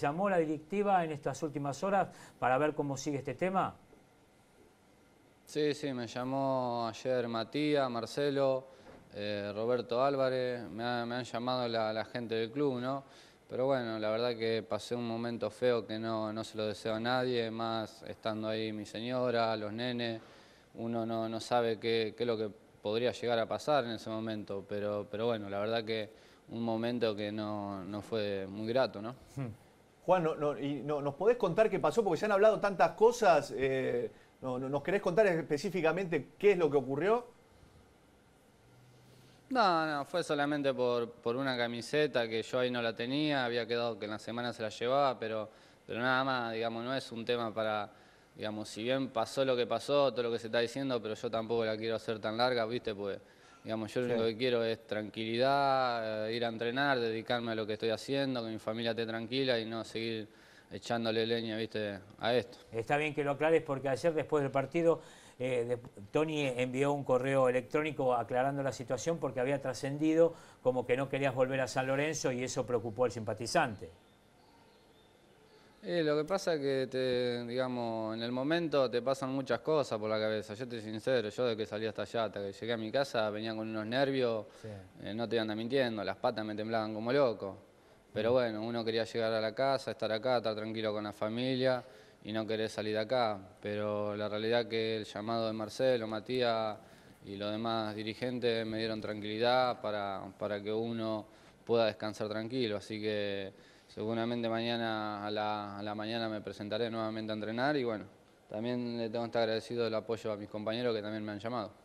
llamó la directiva en estas últimas horas para ver cómo sigue este tema? Sí, sí, me llamó ayer Matías, Marcelo, eh, Roberto Álvarez, me, han llamado la, gente del club, ¿no? Pero bueno, la verdad que pasé un momento feo que no, se lo deseo a nadie, más estando ahí mi señora, los nenes, uno no, sabe qué, es lo que podría llegar a pasar en ese momento, pero, pero bueno, la verdad que un momento que no, fue muy grato, ¿no? Hmm. Juan, y ¿nos podés contar qué pasó? Porque se han hablado tantas cosas. Eh, ¿Nos querés contar específicamente qué es lo que ocurrió? No, no, fue solamente por, una camiseta que yo ahí no la tenía, había quedado que en la semana se la llevaba, pero, pero nada más, digamos, no es un tema para, digamos, si bien pasó lo que pasó, todo lo que se está diciendo, pero yo tampoco la quiero hacer tan larga, ¿viste? Pues Digamos, yo lo que quiero es tranquilidad, eh, ir a entrenar, dedicarme a lo que estoy haciendo, que mi familia esté tranquila y no seguir echándole leña, viste, a esto. Está bien que lo aclares porque ayer después del partido eh, Tony envió un correo electrónico aclarando la situación porque había trascendido como que no querías volver a San Lorenzo y eso preocupó al simpatizante. Eh, lo que pasa es que, te, digamos, en el momento te pasan muchas cosas por la cabeza. Yo te sincero, yo de que salí hasta allá, hasta que llegué a mi casa, venía con unos nervios, eh, no te anda mintiendo, las patas me temblaban como loco. Pero mm. bueno, uno quería llegar a la casa, estar acá, estar tranquilo con la familia y no querer salir de acá. Pero la realidad que el llamado de Marcelo, Matías y los demás dirigentes me dieron tranquilidad para, para que uno pueda descansar tranquilo. Así que seguramente mañana a la, mañana me presentaré nuevamente a entrenar y bueno, también le tengo que estar agradecido el apoyo a mis compañeros que también me han llamado.